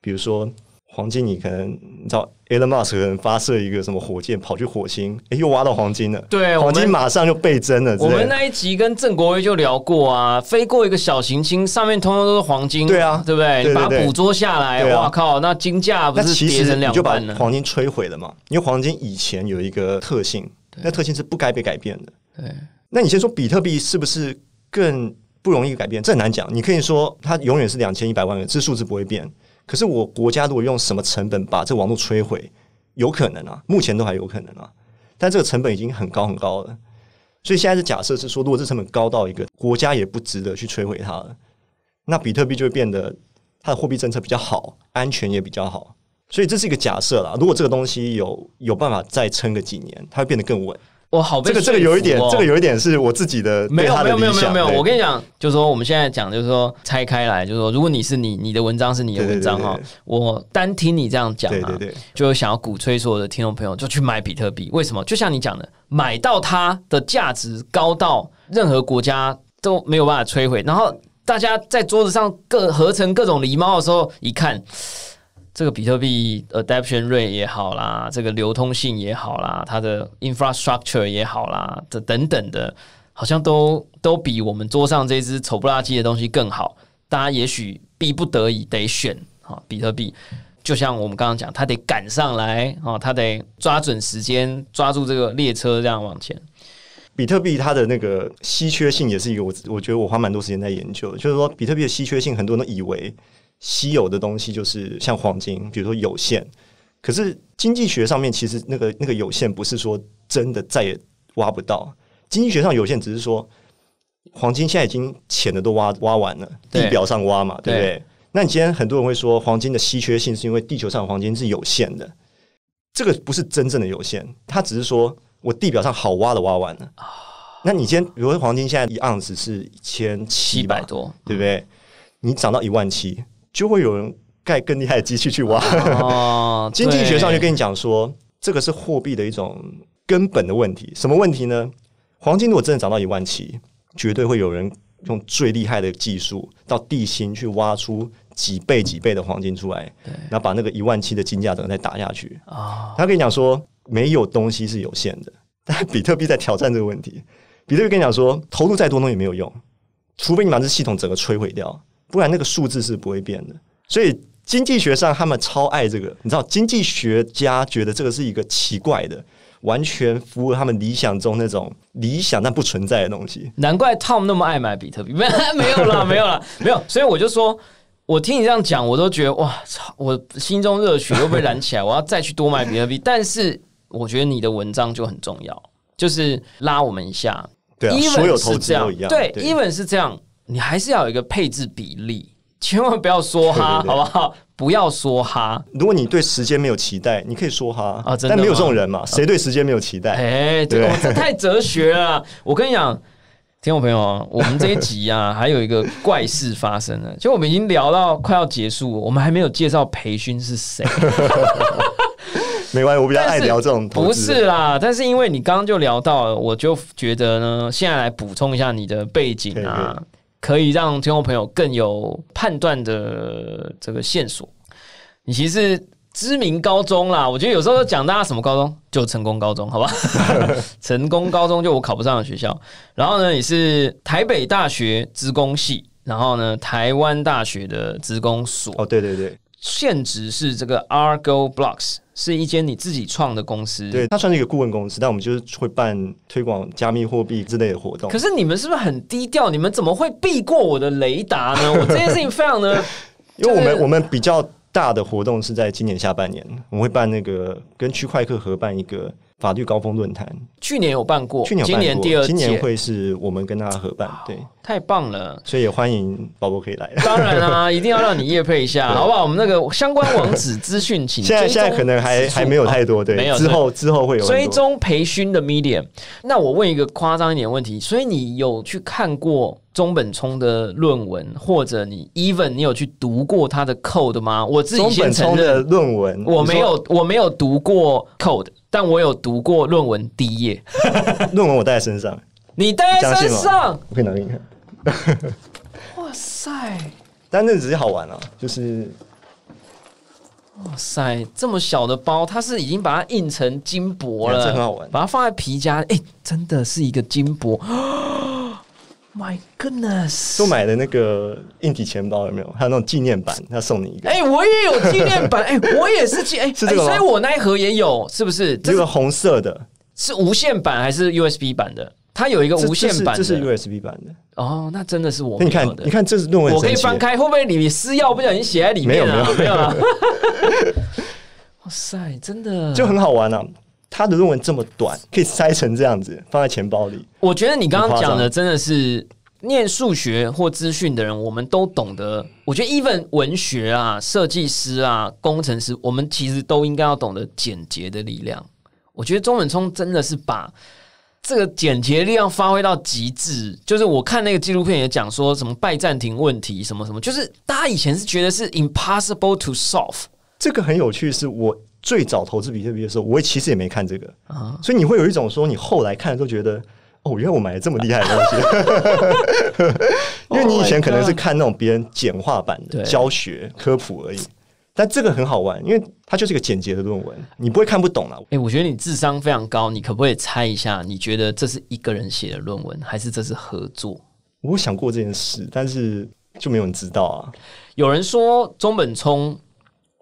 比如说，黄金，你可能你知道，Elon Musk 可能发射一个什么火箭跑去火星，哎，又挖到黄金了。对，黄金马上就倍增了。我们那一集跟郑国威就聊过啊，飞过一个小行星，上面通通都是黄金。对啊，对不对？你把它捕捉下来，哇靠，那金价不是跌成两半了？黄金摧毁了嘛？因为黄金以前有一个特性，那特性是不该被改变的。对，那你先说比特币是不是更？不容易改变，这难讲。你可以说它永远是两千一百万个，这数字不会变。可是我国家如果用什么成本把这个网络摧毁，有可能啊，目前都还有可能啊。但这个成本已经很高很高了，所以现在的假设是说，如果这成本高到一个国家也不值得去摧毁它了，那比特币就会变得它的货币政策比较好，安全也比较好。所以这是一个假设啦。如果这个东西有有办法再撑个几年，它会变得更稳。我好，这个这个有一点，这个有一点是我自己的没有没有没有没有没有。我跟你讲，就是说我们现在讲，就是说拆开来，就是说如果你是你你的文章是你的文章哈，我单听你这样讲啊，就想要鼓吹说我的听众朋友就去买比特币，为什么？就像你讲的，买到它的价值高到任何国家都没有办法摧毁，然后大家在桌子上各合成各种狸猫的时候，一看。这个比特币，Adaption r a t e 也好啦，这个流通性也好啦，它的 Infrastructure 也好啦，这等等的，好像都都比我们桌上这只丑不拉几的东西更好。大家也许逼不得已得选啊，比特币。就像我们刚刚讲，它得赶上来啊，它得抓准时间，抓住这个列车这样往前。比特币它的那个稀缺性也是一个我我觉得我花蛮多时间在研究，就是说比特币的稀缺性，很多人都以为。稀有的东西就是像黄金，比如说有限。可是经济学上面其实那个那个有限，不是说真的再也挖不到。经济学上有限，只是说黄金现在已经浅的都挖挖完了，地表上挖嘛，对不对？那你今天很多人会说，黄金的稀缺性是因为地球上的黄金是有限的。这个不是真正的有限，它只是说我地表上好挖的挖完了。那你今天，比如说黄金现在一盎司是一千七百多，对不对？你涨到一万七。就会有人盖更厉害的机器去挖。经济学上就跟你讲说，这个是货币的一种根本的问题。什么问题呢？黄金如果真的涨到一万七，绝对会有人用最厉害的技术到地心去挖出几倍几倍的黄金出来。然后把那个一万七的金价整个再打下去。他跟你讲说，没有东西是有限的，但比特币在挑战这个问题。比特币跟你讲说，投入再多东西没有用，除非你把这系统整个摧毁掉。不然那个数字是不会变的，所以经济学上他们超爱这个。你知道，经济学家觉得这个是一个奇怪的，完全符合他们理想中那种理想但不存在的东西。难怪 Tom 那么爱买比特币，没 没有了，没有了，没有。所以我就说，我听你这样讲，我都觉得哇操，我心中热血又被燃起来，我要再去多买比特币。但是我觉得你的文章就很重要，就是拉我们一下。对，所有投资都一样。对，even 是这样。你还是要有一个配置比例，千万不要说哈，好不好？不要说哈。如果你对时间没有期待，你可以说哈啊，但没有这种人嘛？谁对时间没有期待？哎，这太哲学了。我跟你讲，听众朋友啊，我们这一集啊，还有一个怪事发生了，就我们已经聊到快要结束，我们还没有介绍培训是谁。没关系，我比较爱聊这种。不是啦，但是因为你刚刚就聊到，我就觉得呢，现在来补充一下你的背景啊。可以让听众朋友更有判断的这个线索。你其实知名高中啦，我觉得有时候讲家什么高中就成功高中，好吧？成功高中就我考不上的学校。然后呢，你是台北大学职工系，然后呢，台湾大学的职工所。哦，对对对，现职是这个 Argoblocks。是一间你自己创的公司，对，它算是一个顾问公司，但我们就是会办推广加密货币之类的活动。可是你们是不是很低调？你们怎么会避过我的雷达呢？我这件事情非常的，因为我们我们比较大的活动是在今年下半年，我们会办那个跟区块客合办一个。法律高峰论坛去年有办过，去年有今年第二年会是我们跟大家合办，对，太棒了，所以也欢迎宝宝可以来，当然啦，一定要让你叶配一下，好不好？我们那个相关网址资讯，请现在现在可能还还没有太多，对，没有，之后之后会有追踪培训的 m e d i u m 那我问一个夸张一点问题，所以你有去看过？中本聪的论文，或者你 even 你有去读过他的 code 吗？我自己先承认论文，我没有，我没有读过 code，但我有读过论文第一页。论文我带在身上，你带在身上，我可以拿给你看。哇塞！但那只是好玩啊，就是哇塞，这么小的包，它是已经把它印成金箔了，真好玩。把它放在皮夹，哎，真的是一个金箔。My goodness，都买的那个硬体钱包有没有？还有那种纪念版，他送你一个。哎，我也有纪念版，哎，我也是纪，哎，是所以我那一盒也有，是不是？这个红色的是无线版还是 USB 版的？它有一个无线版，这是 USB 版的。哦，那真的是我你看，你看这是论文，我可以翻开，会不会你私钥不小心写在里面？没有，没有，没有。哇塞，真的就很好玩啊！他的论文这么短，可以塞成这样子放在钱包里。我觉得你刚刚讲的真的是念数学或资讯的人，我们都懂得。我觉得 even 文学啊、设计师啊、工程师，我们其实都应该要懂得简洁的力量。我觉得钟本聪真的是把这个简洁力量发挥到极致。就是我看那个纪录片也讲说什么拜占庭问题什么什么，就是大家以前是觉得是 impossible to solve。这个很有趣，是我。最早投资比特币的时候，我其实也没看这个，所以你会有一种说，你后来看都觉得，哦，原来我买了这么厉害的东西，因为你以前可能是看那种别人简化版的教学科普而已。但这个很好玩，因为它就是一个简洁的论文，你不会看不懂了。哎，我觉得你智商非常高，你可不可以猜一下，你觉得这是一个人写的论文，还是这是合作？我想过这件事，但是就没有人知道啊。有人说中本聪。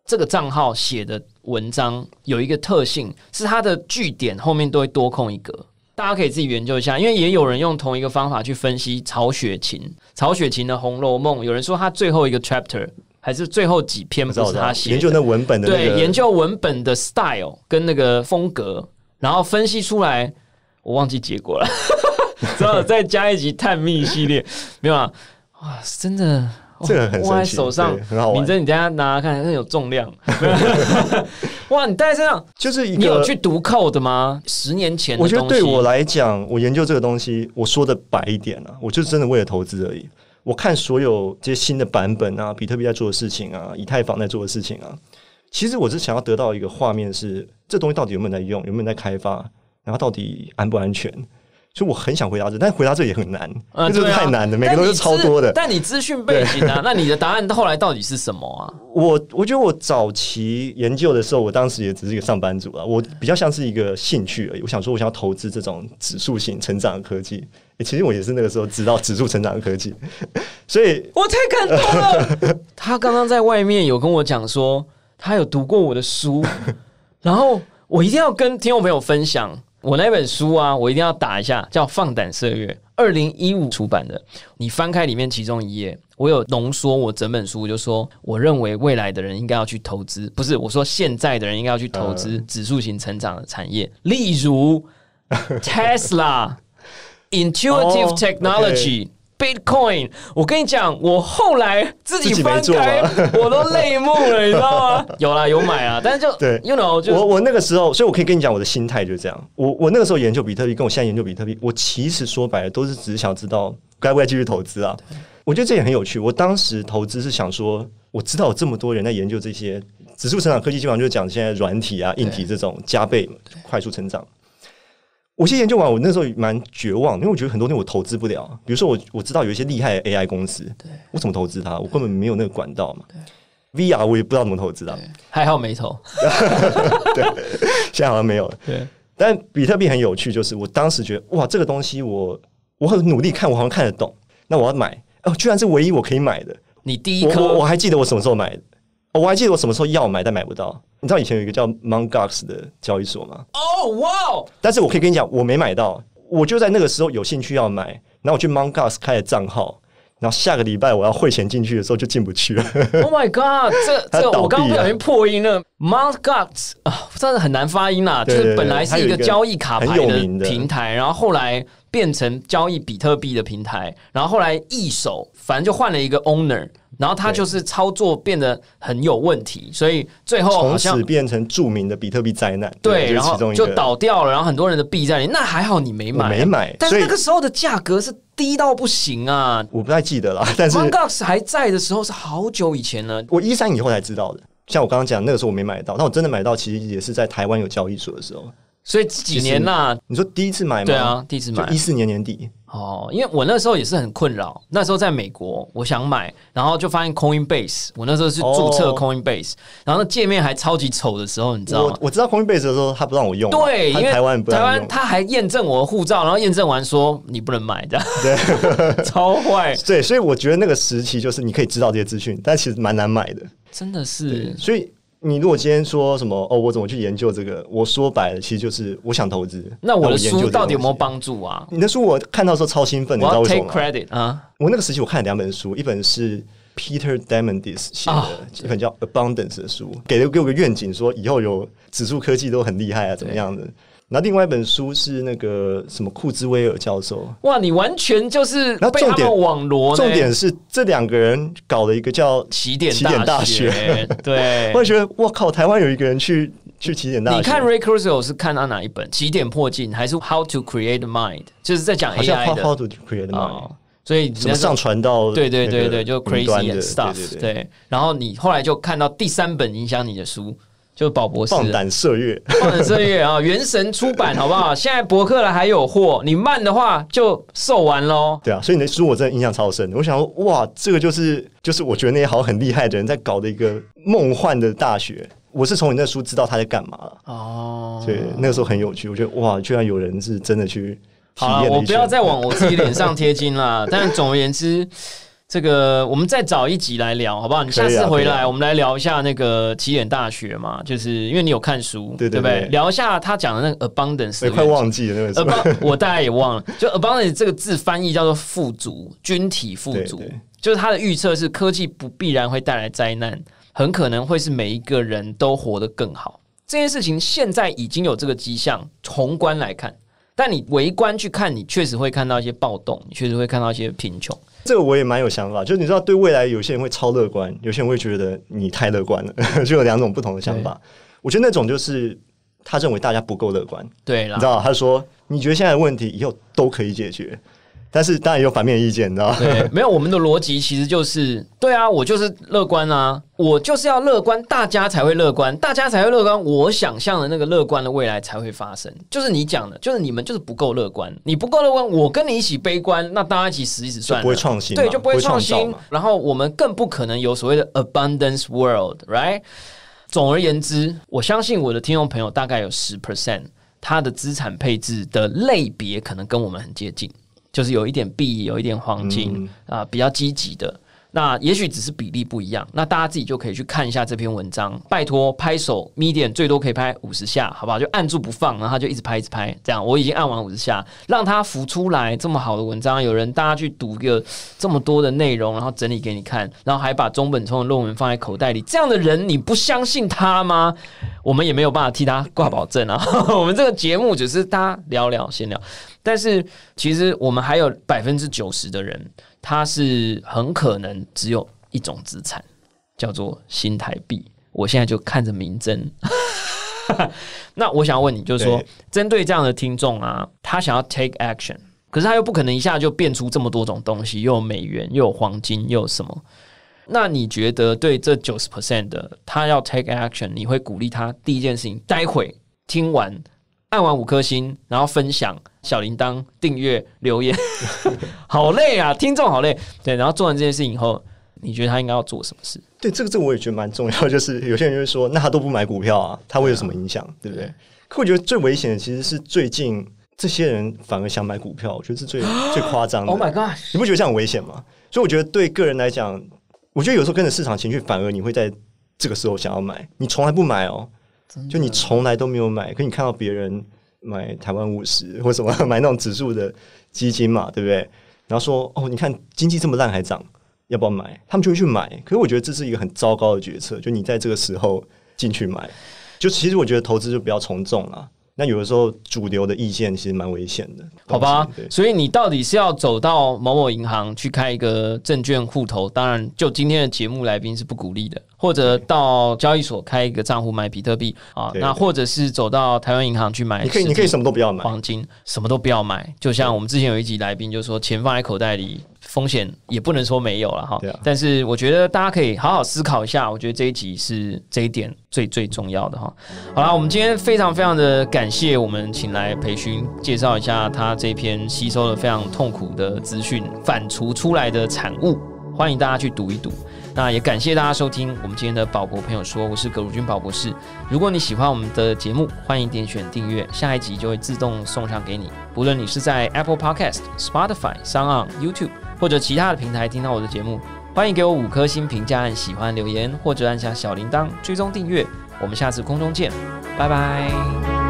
这个账号写的文章有一个特性，是它的句点后面都会多空一格。大家可以自己研究一下，因为也有人用同一个方法去分析曹雪芹、曹雪芹的《红楼梦》，有人说他最后一个 chapter 还是最后几篇不是他写。研究那文本的对，研究文本的 style 跟那个风格，然后分析出来，我忘记结果了，之后再加一集探秘系列，没有啊？哇，真的。这个很神奇，很好玩。你等下拿看，那有重量。哇，你戴身上就是一个。你有去读扣的吗？十年前，我觉得对我来讲，我研究这个东西，我说的白一点了，我就真的为了投资而已。我看所有这些新的版本啊，比特币在做的事情啊，以太坊在做的事情啊，其实我是想要得到一个画面，是这东西到底有没有在用，有没有在开发，然后到底安不安全。所以我很想回答这，但回答这也很难，这个太难了，每个都是超多的。但你资讯背景啊，那你的答案后来到底是什么啊？我我觉得我早期研究的时候，我当时也只是一个上班族啊，我比较像是一个兴趣而已。我想说，我想要投资这种指数型成长科技。其实我也是那个时候知道指数成长科技，所以 我太感动了。他刚刚在外面有跟我讲说，他有读过我的书，然后我一定要跟听众朋友分享。我那本书啊，我一定要打一下，叫《放胆色月》，二零一五出版的。你翻开里面其中一页，我有浓缩我整本书，就说我认为未来的人应该要去投资，不是我说现在的人应该要去投资指数型成长的产业，例如 Tesla、Intuitive Technology。Bitcoin，我跟你讲，我后来自己翻开，我都泪目了，你知道吗？有啦，有买啊，但是就对，You know，就我我那个时候，所以我可以跟你讲，我的心态就是这样。我我那个时候研究比特币，跟我现在研究比特币，我其实说白了都是只是想知道该不该继续投资啊。我觉得这也很有趣。我当时投资是想说，我知道这么多人在研究这些指数成长科技，基本上就讲现在软体啊、硬体这种加倍快速成长。我先研究完，我那时候蛮绝望，因为我觉得很多西我投资不了。比如说，我我知道有一些厉害的 AI 公司，对，我怎么投资它？我根本没有那个管道嘛。对，VR 我也不知道怎么投资的，还好没投。对，现在好像没有了。对，但比特币很有趣，就是我当时觉得，哇，这个东西我我很努力看，我好像看得懂，那我要买哦，居然是唯一我可以买的。你第一颗，我还记得我什么时候买的。我还记得我什么时候要买但买不到，你知道以前有一个叫 Mon Gox 的交易所吗？哦哇！但是我可以跟你讲，我没买到，我就在那个时候有兴趣要买，然后我去 Mon Gox 开了账号，然后下个礼拜我要汇钱进去的时候就进不去了。Oh my god！这 这我刚刚不小心破音了。Mon Gox 啊，真的很难发音啦，就是本来是一个交易卡牌的平台，然后后来变成交易比特币的平台，然后后来一手反正就换了一个 owner。然后他就是操作变得很有问题，所以最后从此变成著名的比特币灾难。对，然后就倒掉了，然后很多人的币在里，那还好你没买，没买。但那个时候的价格是低到不行啊！我不太记得了，但是。Monog 还在的时候是好久以前了，我一三以后才知道的。像我刚刚讲，那个时候我没买到，但我真的买到，其实也是在台湾有交易所的时候。所以几年啊？你说第一次买吗？对啊，第一次买，一四年年底。哦，因为我那时候也是很困扰，那时候在美国，我想买，然后就发现 Coinbase，我那时候是注册 Coinbase，然后界面还超级丑的时候，你知道吗？我知道 Coinbase 的时候，他不让我用，对，因为台湾台湾他还验证我的护照，然后验证完说你不能买，的，对，超坏，对，所以我觉得那个时期就是你可以知道这些资讯，但其实蛮难买的，真的是，所以。你如果今天说什么哦，我怎么去研究这个？我说白了，其实就是我想投资。那我的书到底有没有帮助啊？你的书我看到时候超兴奋，你知道为什么吗？我那个时期我看了两本书，一本是 Peter Diamandis 写的一本叫《Abundance》的书，给了给我个愿景，说以后有指数科技都很厉害啊，怎么样的？那另外一本书是那个什么库兹威尔教授。哇，你完全就是那他们网罗。重点是这两个人搞了一个叫起点起点大学。对，我觉得我靠，台湾有一个人去去起点大学。你看 Ray Kurzweil 是看到哪一本？起点破镜还是 How to Create Mind？就是在讲 AI 的。d 所以怎么上传到？对对对对，就 Crazy Stuff。对，然后你后来就看到第三本影响你的书。就宝博士放胆射月，放胆射月啊！原神出版好不好？现在博客了还有货，你慢的话就售完喽。对啊，所以你的书我真的印象超深。我想说，哇，这个就是就是我觉得那些好很厉害的人在搞的一个梦幻的大学。我是从你那书知道他在干嘛了。哦。所以那个时候很有趣，我觉得哇，居然有人是真的去。好我不要再往我自己脸上贴金了。但总而言之。这个我们再找一集来聊好不好？你下次回来，我们来聊一下那个起点大学嘛，就是因为你有看书，对不对？聊一下他讲的那个 abundance，快忘记了那个 abundance，我大概也忘了。就 abundance 这个字翻译叫做富足，军体富足，就是他的预测是科技不必然会带来灾难，很可能会是每一个人都活得更好。这件事情现在已经有这个迹象，宏观来看。但你围观去看，你确实会看到一些暴动，你确实会看到一些贫穷。这个我也蛮有想法，就是你知道，对未来有些人会超乐观，有些人会觉得你太乐观了，就有两种不同的想法。我觉得那种就是他认为大家不够乐观，对，你知道，他说你觉得现在的问题以后都可以解决。但是当然有反面意见，你知道吗？对，没有我们的逻辑其实就是对啊，我就是乐观啊，我就是要乐观，大家才会乐观，大家才会乐观，我想象的那个乐观的未来才会发生。就是你讲的，就是你们就是不够乐观，你不够乐观，我跟你一起悲观，那大家一起死一死算了，不会创新，对，就不会创新。然后我们更不可能有所谓的 abundance world，right？总而言之，我相信我的听众朋友大概有十 percent，他的资产配置的类别可能跟我们很接近。就是有一点币，有一点黄金啊，比较积极的。那也许只是比例不一样。那大家自己就可以去看一下这篇文章。拜托，拍手，Medium 最多可以拍五十下，好不好？就按住不放，然后就一直拍，一直拍。这样，我已经按完五十下，让它浮出来。这么好的文章，有人大家去读个这么多的内容，然后整理给你看，然后还把中本聪的论文放在口袋里，这样的人你不相信他吗？我们也没有办法替他挂保证啊。我们这个节目只是大家聊聊闲聊。但是其实我们还有百分之九十的人，他是很可能只有一种资产，叫做新台币。我现在就看着明侦。那我想问你，就是说，针对这样的听众啊，他想要 take action，可是他又不可能一下就变出这么多种东西，又有美元，又有黄金，又有什么？那你觉得，对这九十 percent 的他要 take action，你会鼓励他第一件事情？待会听完。按完五颗星，然后分享小铃铛、订阅、留言，好累啊！听众好累。对，然后做完这件事情以后，你觉得他应该要做什么事？对，这个这我也觉得蛮重要。就是有些人就会说，那他都不买股票啊，他会有什么影响？对不对？可我觉得最危险的其实是最近这些人反而想买股票，我觉得是最 最夸张。Oh my god！你不觉得这样危险吗？所以我觉得对个人来讲，我觉得有时候跟着市场情绪，反而你会在这个时候想要买，你从来不买哦。就你从来都没有买，可你看到别人买台湾五十或什么买那种指数的基金嘛，对不对？然后说哦，你看经济这么烂还涨，要不要买？他们就会去买。可是我觉得这是一个很糟糕的决策，就你在这个时候进去买，就其实我觉得投资就不要从众了。那有的时候主流的意见其实蛮危险的，好吧？所以你到底是要走到某某银行去开一个证券户头，当然就今天的节目来宾是不鼓励的，或者到交易所开一个账户买比特币啊，那或者是走到台湾银行去买，你可以你可以什么都不要买，黄金什么都不要买，就像我们之前有一集来宾就说钱放在口袋里。风险也不能说没有了哈，但是我觉得大家可以好好思考一下。我觉得这一集是这一点最最重要的哈。好了，我们今天非常非常的感谢我们请来培训介绍一下他这篇吸收了非常痛苦的资讯反刍出来的产物。欢迎大家去读一读。那也感谢大家收听我们今天的宝博朋友说，我是葛如君宝博士。如果你喜欢我们的节目，欢迎点选订阅，下一集就会自动送上给你。不论你是在 Apple Podcast、Spotify、Sound、YouTube。或者其他的平台听到我的节目，欢迎给我五颗星评价，按喜欢留言，或者按下小铃铛追踪订阅。我们下次空中见，拜拜。